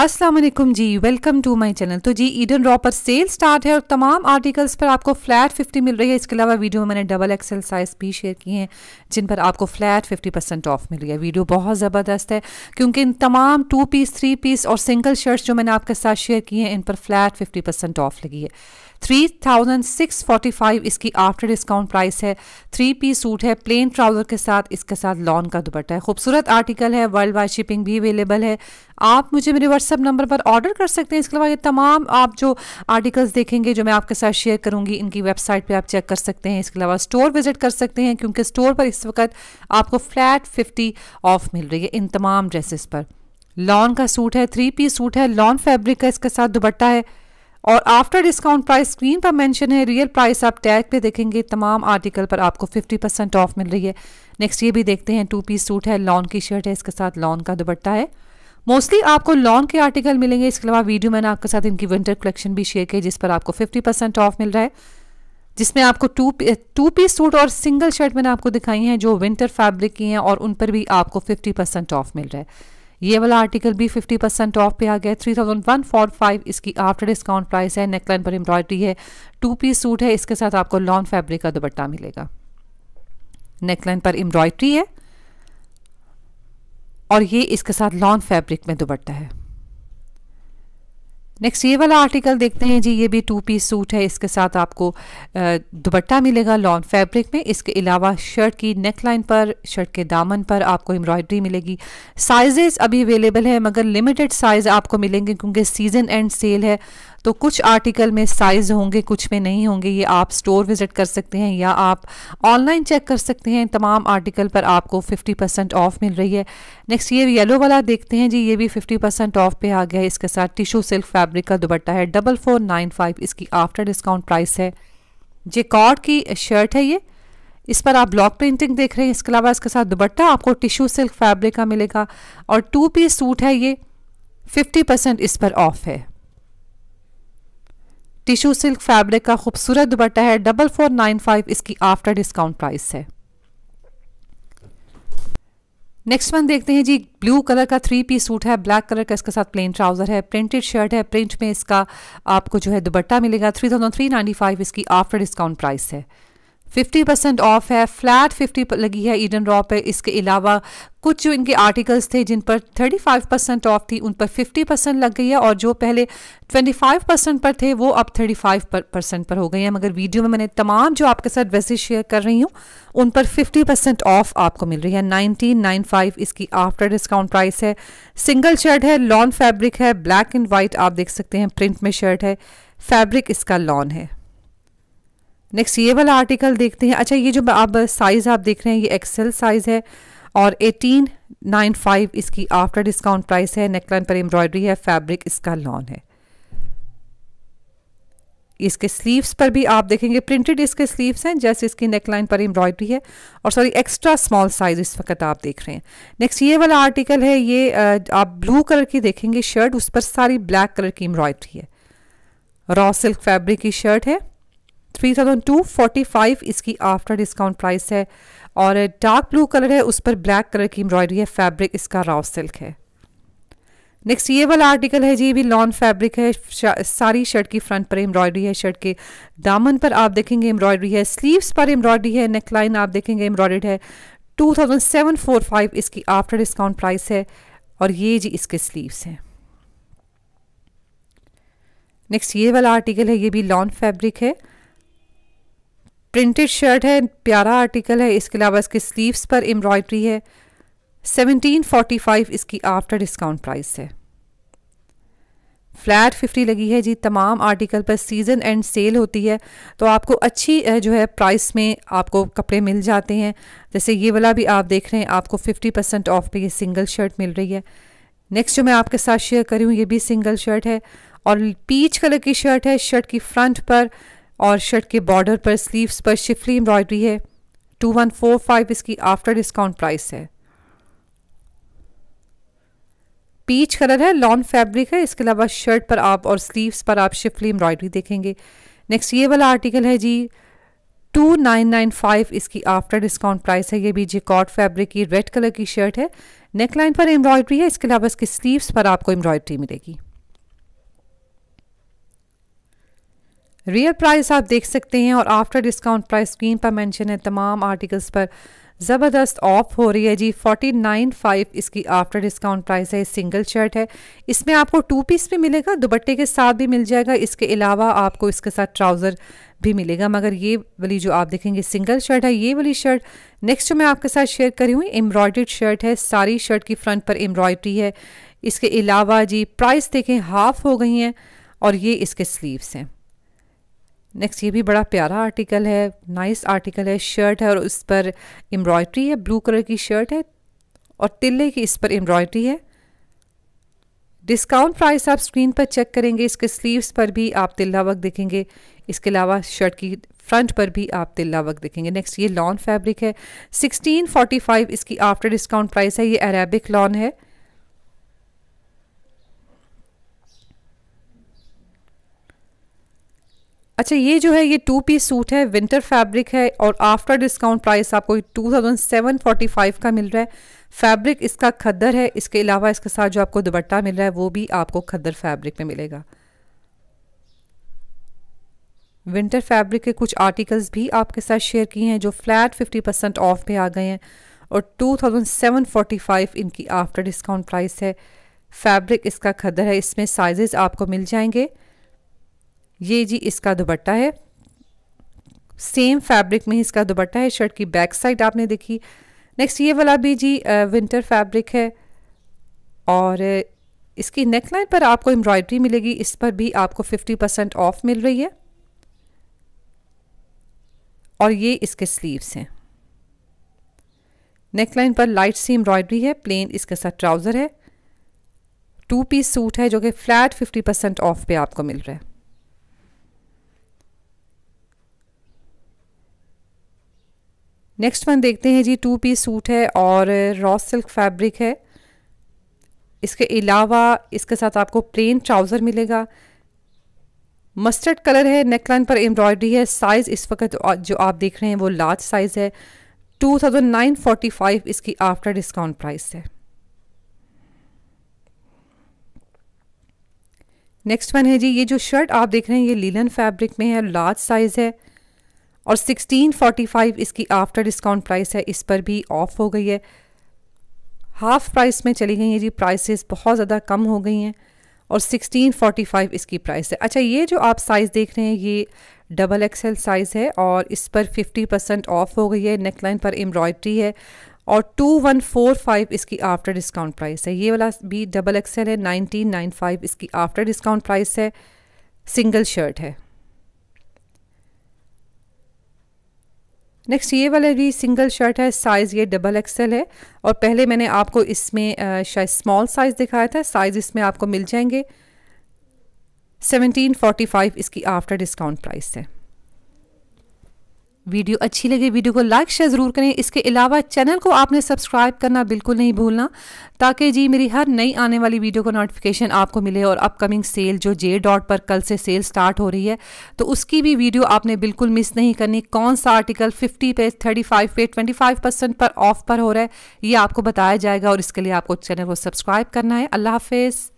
अस्सलाम वालेकुम जी वेलकम टू माय चैनल तो जी ईडन रॉ पर सेल स्टार्ट है और तमाम आर्टिकल्स पर आपको फ्लैट 50 मिल रही है इसके अलावा वीडियो में मैंने डबल एक्सेल साइज़ भी शेयर किए हैं जिन पर आपको फ्लैट 50 परसेंट ऑफ मिल गया है वीडियो बहुत ज़बरदस्त है क्योंकि इन तमाम टू पीस थ्री पीस और सिंगल शर्ट्स जो मैंने आपके साथ शेयर किए हैं इन पर फ्लैट फिफ्टी परसेंट ऑफ लगी है three thousand six forty five इसकी आफ्टर डिस्काउंट प्राइस है थ्री पीस सूट है प्लेन ट्राउज़र के साथ इसके साथ लॉन का दुपट्टा है खूबसूरत आर्टिकल है वर्ल्ड वाइड शिपिंग भी अवेलेबल है आप मुझे मेरे व्हाट्स व्हाट्सएप नंबर पर ऑर्डर कर सकते हैं इसके अलावा ये तमाम आप जो आर्टिकल्स देखेंगे जो मैं आपके साथ शेयर करूंगी इनकी वेबसाइट पर आप चेक कर सकते हैं इसके अलावा स्टोर विजिट कर सकते हैं क्योंकि स्टोर पर इस वक्त आपको फ्लैट फिफ्टी ऑफ मिल रही है इन तमाम ड्रेसेस पर लॉन का सूट है थ्री पीस सूट है लॉन फैब्रिक का इसके साथ दुपट्टा है और आफ्टर डिस्काउंट प्राइस स्क्रीन पर मेंशन है रियल प्राइस आप टैग पे देखेंगे तमाम आर्टिकल पर आपको 50 परसेंट ऑफ मिल रही है नेक्स्ट ये भी देखते हैं टू पीस सूट है लॉन की शर्ट है इसके साथ लॉन का दुबट्टा है मोस्टली आपको लॉन के आर्टिकल मिलेंगे इसके अलावा वीडियो मैंने आपके साथ इनकी विंटर कलेक्शन भी शेयर की जिस पर आपको 50 परसेंट ऑफ मिल रहा है जिसमें आपको टू टू पीस सूट और सिंगल शर्ट मैंने आपको दिखाई हैं जो विंटर फैब्रिक की हैं और उन पर भी आपको 50 परसेंट ऑफ मिल रहा है ये वाला आर्टिकल भी 50 परसेंट ऑफ पे आ गया three thousand one four five इसकी आफ्टर डिस्काउंट प्राइस है नेकलाइन पर एम्ब्रॉयडरी है टू पीस सूट है इसके साथ आपको लॉन फैब्रिक का दुपट्टा मिलेगा नेकलाइन पर एम्ब्रॉयडरी है और ये इसके साथ लॉन्ग फैब्रिक में दुबट्टा है नेक्स्ट ये वाला आर्टिकल देखते हैं जी ये भी टू पीस सूट है इसके साथ आपको दुबट्टा मिलेगा लॉन्ग फैब्रिक में इसके अलावा शर्ट की नेक लाइन पर शर्ट के दामन पर आपको एम्ब्रॉयडरी मिलेगी साइजेस अभी अवेलेबल है मगर लिमिटेड साइज़ आपको मिलेंगे क्योंकि सीज़न एंड सेल है तो कुछ आर्टिकल में साइज़ होंगे कुछ में नहीं होंगे ये आप स्टोर विज़िट कर सकते हैं या आप ऑनलाइन चेक कर सकते हैं तमाम आर्टिकल पर आपको 50 परसेंट ऑफ़ मिल रही है नेक्स्ट ये येलो वाला देखते हैं जी ये भी 50 परसेंट ऑफ़ पे आ गया है इसके साथ टिशू सिल्क फैब्रिक का दुपट्टा है डबल फोर नाइन फाइव इसकी आफ्टर डिस्काउंट प्राइस है जे कॉड की शर्ट है ये इस पर आप ब्लॉक प्रिंटिंग देख रहे हैं इसके अलावा इसके साथ दुपट्टा आपको टिशू सिल्क फैब्रिक का मिलेगा और टू पीस सूट है ये 50 परसेंट इस पर ऑफ है टिश्यू सिल्क फैब्रिक का खूबसूरत दुपट्टा है डबल फोर नाइन फाइव इसकी आफ्टर डिस्काउंट प्राइस है नेक्स्ट वन देखते हैं जी ब्लू कलर का थ्री पीस सूट है ब्लैक कलर का इसके साथ प्लेन ट्राउज़र है प्रिंटेड शर्ट है प्रिंट में इसका आपको जो है दुपट्टा मिलेगा three thousand three ninety five इसकी आफ्टर डिस्काउंट प्राइस है फिफ्टी परसेंट ऑफ है फ्लैट फिफ्टी लगी है ईडन रॉ पे इसके अलावा कुछ जो इनके आर्टिकल्स थे जिन पर 35 परसेंट ऑफ थी उन पर 50 परसेंट लग गई है और जो पहले 25 परसेंट पर थे वो अब 35 परसेंट पर हो गए हैं मगर वीडियो में मैंने तमाम जो आपके साथ ड्रेसेज शेयर कर रही हूँ उन पर 50 परसेंट ऑफ आपको मिल रही है फाइव इसकी आफ्टर डिस्काउंट प्राइस है सिंगल शर्ट है लॉन फैब्रिक है ब्लैक एंड वाइट आप देख सकते हैं प्रिंट में शर्ट है फैब्रिक इसका लॉन है नेक्स्ट ये वाला आर्टिकल देखते हैं अच्छा ये जो अब साइज़ आप देख रहे हैं ये एक्सेल साइज़ है और एटीन नाइन फाइव इसकी आफ्टर डिस्काउंट प्राइस है नेकलाइन पर एम्ब्रॉयडरी है फैब्रिक इसका लॉन है इसके स्लीव्स पर भी आप देखेंगे प्रिंटेड इसके स्लीव्स हैं जैसे इसकी नेकलाइन पर एम्ब्रॉयडरी है और सॉरी एक्स्ट्रा स्मॉल साइज इस वक्त आप देख रहे हैं नेक्स्ट ये वाला आर्टिकल है ये आप ब्लू कलर की देखेंगे शर्ट उस पर सारी ब्लैक कलर की एम्ब्रॉयडरी है रॉ सिल्क फैब्रिक की शर्ट है three thousand two forty five इसकी आफ्टर डिस्काउंट प्राइस है और डार्क ब्लू कलर है उस पर ब्लैक कलर की एम्ब्रॉयडरी है फैब्रिक इसका राव सिल्क है नेक्स्ट ये वाला आर्टिकल है जी ये भी लॉन फैब्रिक है सारी शर्ट की फ्रंट पर एम्ब्रॉयडरी है शर्ट के दामन पर आप देखेंगे एम्ब्रॉयडरी है स्लीव्स पर एम्ब्रॉयडरी है नेकलाइन आप देखेंगे एम्ब्रॉयड है 2745 इसकी आफ्टर डिस्काउंट प्राइस है और ये जी इसके स्लीव्स हैं नेक्स्ट ये वाला आर्टिकल है ये भी लॉन फैब्रिक है प्रिंटेड शर्ट है प्यारा आर्टिकल है इसके अलावा इसके स्लीव्स पर एम्ब्रॉयडरी है 1745 इसकी आफ्टर डिस्काउंट प्राइस है फ्लैट फिफ्टी लगी है जी तमाम आर्टिकल पर सीज़न एंड सेल होती है तो आपको अच्छी जो है प्राइस में आपको कपड़े मिल जाते हैं जैसे ये वाला भी आप देख रहे हैं आपको फिफ्टी परसेंट ऑफ पे ये सिंगल शर्ट मिल रही है नेक्स्ट जो मैं आपके साथ शेयर करी हूँ ये भी सिंगल शर्ट है और पीच कलर की शर्ट है शर्ट की फ्रंट पर और शर्ट के बॉर्डर पर स्लीव्स पर शिफली एम्ब्रॉयडरी है टू वन फोर फाइव इसकी आफ्टर डिस्काउंट प्राइस है पीच कलर है लॉन फैब्रिक है इसके अलावा शर्ट पर आप और स्लीव्स पर आप शिफली एम्ब्रॉयडरी देखेंगे नेक्स्ट ये वाला आर्टिकल है जी टू नाइन नाइन फाइव इसकी आफ्टर डिस्काउंट प्राइस है ये भी कॉट फैब्रिक की रेड कलर की शर्ट है नेक लाइन पर एम्ब्रॉयडरी है इसके अलावा इसके स्लीव्स पर आपको एम्ब्रॉयडरी मिलेगी रियल प्राइस आप देख सकते हैं और आफ्टर डिस्काउंट प्राइस स्क्रीन पर मेंशन है तमाम आर्टिकल्स पर ज़बरदस्त ऑफ हो रही है जी फोर्टी नाइन फाइव इसकी आफ्टर डिस्काउंट प्राइस है सिंगल शर्ट है इसमें आपको टू पीस भी मिलेगा दुपट्टे के साथ भी मिल जाएगा इसके अलावा आपको इसके साथ ट्राउज़र भी मिलेगा मगर ये वाली जो आप देखेंगे सिंगल शर्ट है ये वाली शर्ट नेक्स्ट जो मैं आपके साथ शेयर करी हुई एम्ब्रॉयड शर्ट है सारी शर्ट की फ्रंट पर एम्ब्रॉयड्री है इसके अलावा जी प्राइस देखें हाफ़ हो गई हैं और ये इसके स्लीव्स हैं नेक्स्ट ये भी बड़ा प्यारा आर्टिकल है नाइस आर्टिकल है शर्ट है और उस पर एम्ब्रॉयड्री है ब्लू कलर की शर्ट है और तिल्ले की इस पर एम्ब्रॉयड्री है डिस्काउंट प्राइस आप स्क्रीन पर चेक करेंगे इसके स्लीव्स पर भी आप तिल्ला वक्त देखेंगे इसके अलावा शर्ट की फ्रंट पर भी आप तिल्ला वक्त देखेंगे नेक्स्ट ये लॉन फैब्रिक है 1645 इसकी आफ्टर डिस्काउंट प्राइस है ये अरेबिक लॉन है अच्छा ये जो है ये टू पीस सूट है विंटर फैब्रिक है और आफ्टर डिस्काउंट प्राइस आपको two thousand seven forty five का मिल रहा है फैब्रिक इसका खद्दर है इसके अलावा इसके साथ जो आपको दुपट्टा मिल रहा है वो भी आपको खद्दर फैब्रिक में मिलेगा विंटर फैब्रिक के कुछ आर्टिकल्स भी आपके साथ शेयर किए हैं जो फ्लैट फिफ्टी परसेंट ऑफ पे आ गए हैं और two thousand seven forty five इनकी आफ्टर डिस्काउंट प्राइस है फैब्रिक इसका खद्दर है इसमें साइजेस आपको मिल जाएंगे ये जी इसका दुपट्टा है सेम फैब्रिक में ही इसका दुपट्टा है शर्ट की बैक साइड आपने देखी नेक्स्ट ये वाला भी जी विंटर फैब्रिक है और इसकी नेकलाइन पर आपको एम्ब्रॉयडरी मिलेगी इस पर भी आपको 50 परसेंट ऑफ मिल रही है और ये इसके स्लीव्स हैं नेकलाइन पर लाइट सी एम्ब्रॉयडरी है प्लेन इसके साथ ट्राउज़र है टू पीस सूट है जो कि फ्लैट 50 परसेंट ऑफ पे आपको मिल रहा है नेक्स्ट वन देखते हैं जी टू पीस सूट है और रॉ सिल्क फैब्रिक है इसके अलावा इसके साथ आपको प्लेन ट्राउज़र मिलेगा मस्टर्ड कलर है नेकलाइन पर एम्ब्रॉयडरी है साइज़ इस वक्त जो आप देख रहे हैं वो लार्ज साइज़ है 2945 इसकी आफ्टर डिस्काउंट प्राइस है नेक्स्ट वन है जी ये जो शर्ट आप देख रहे हैं ये लीलन फैब्रिक में है लार्ज साइज़ है और 1645 इसकी आफ्टर डिस्काउंट प्राइस है इस पर भी ऑफ हो गई है हाफ प्राइस में चली गई हैं जी प्राइसेस बहुत ज़्यादा कम हो गई हैं और 1645 इसकी प्राइस है अच्छा ये जो आप साइज़ देख रहे हैं ये डबल एक्सेल साइज़ है और इस पर 50 परसेंट ऑफ हो गई है नेकलाइन पर एम्ब्रॉयड्री है और 2145 इसकी आफ्टर डिस्काउंट प्राइस है ये वाला भी डबल एक्सेल है 1995 इसकी आफ्टर डिस्काउंट प्राइस है सिंगल शर्ट है नेक्स्ट ये वाला भी सिंगल शर्ट है साइज़ ये डबल एक्सेल है और पहले मैंने आपको इसमें शायद स्मॉल साइज़ दिखाया था साइज़ इसमें आपको मिल जाएंगे सेवनटीन फोर्टी फाइव इसकी आफ्टर डिस्काउंट प्राइस है वीडियो अच्छी लगे वीडियो को लाइक शेयर ज़रूर करें इसके अलावा चैनल को आपने सब्सक्राइब करना बिल्कुल नहीं भूलना ताकि जी मेरी हर नई आने वाली वीडियो का नोटिफिकेशन आपको मिले और अपकमिंग सेल जो जे डॉट पर कल से सेल स्टार्ट हो रही है तो उसकी भी वीडियो आपने बिल्कुल मिस नहीं करनी कौन सा आर्टिकल फिफ्टी पे थर्टी फाइव पे ट्वेंटी फाइव परसेंट पर ऑफ पर हो रहा है ये आपको बताया जाएगा और इसके लिए आपको चैनल को सब्सक्राइब करना है अल्लाह हाफिज़